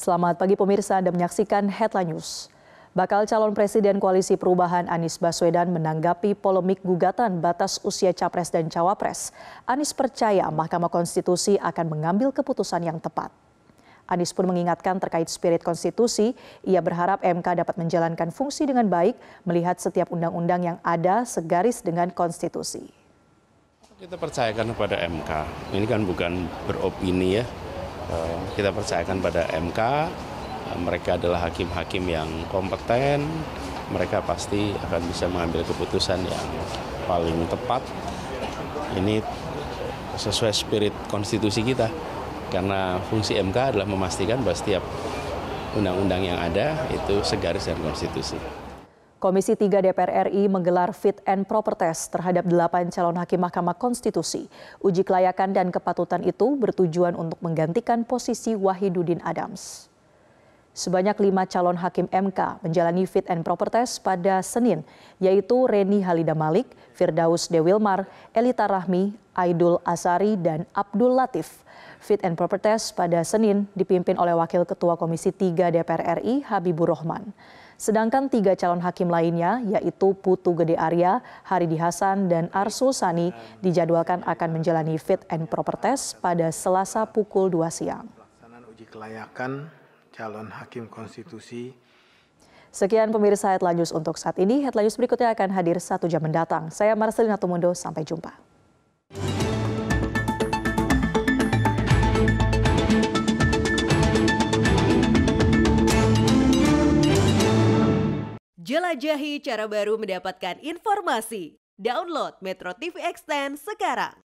Selamat pagi pemirsa, Anda menyaksikan Headline News. Bakal calon presiden Koalisi Perubahan Anies Baswedan menanggapi polemik gugatan batas usia capres dan cawapres. Anies percaya Mahkamah Konstitusi akan mengambil keputusan yang tepat. Anies pun mengingatkan terkait spirit konstitusi, ia berharap MK dapat menjalankan fungsi dengan baik melihat setiap undang-undang yang ada segaris dengan konstitusi. Kita percayakan kepada MK, ini kan bukan beropini ya, Eh, kita percayakan pada MK. Eh, mereka adalah hakim-hakim yang kompeten. Mereka pasti akan bisa mengambil keputusan yang paling tepat. Ini sesuai spirit konstitusi kita. Karena fungsi MK adalah memastikan bahwa setiap undang-undang yang ada itu segaris dengan konstitusi. Komisi 3 DPR RI menggelar fit and proper test terhadap delapan calon hakim Mahkamah Konstitusi. Uji kelayakan dan kepatutan itu bertujuan untuk menggantikan posisi Wahiduddin Adams. Sebanyak lima calon hakim MK menjalani fit and proper test pada Senin, yaitu Reni Halida Malik, Firdaus Dewilmar, Elita Rahmi, Aidul Asari, dan Abdul Latif. Fit and proper test pada Senin dipimpin oleh Wakil Ketua Komisi 3 DPR RI Habibur Rahman. Sedangkan tiga calon hakim lainnya, yaitu Putu Gede Arya, Hari Hasan, dan Arsul Sani, dijadwalkan akan menjalani fit and proper test pada Selasa pukul 2 siang. Pelaksanaan uji kelayakan calon hakim konstitusi. Sekian pemirsa Headline News untuk saat ini. Headline News berikutnya akan hadir satu jam mendatang. Saya Marcelina Tumundo, sampai jumpa. Jelajahi cara baru mendapatkan informasi. Download Metro TV Extend sekarang.